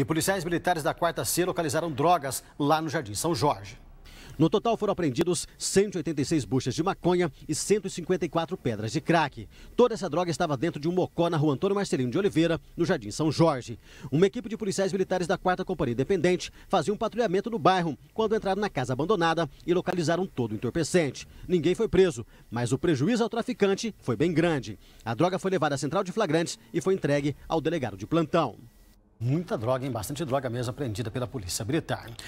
E policiais militares da Quarta C localizaram drogas lá no Jardim São Jorge. No total foram apreendidos 186 buchas de maconha e 154 pedras de crack. Toda essa droga estava dentro de um mocó na rua Antônio Marcelino de Oliveira, no Jardim São Jorge. Uma equipe de policiais militares da 4 Companhia Independente fazia um patrulhamento no bairro quando entraram na casa abandonada e localizaram todo o entorpecente. Ninguém foi preso, mas o prejuízo ao traficante foi bem grande. A droga foi levada à central de flagrantes e foi entregue ao delegado de plantão. Muita droga, hein? Bastante droga mesmo apreendida pela Polícia britânica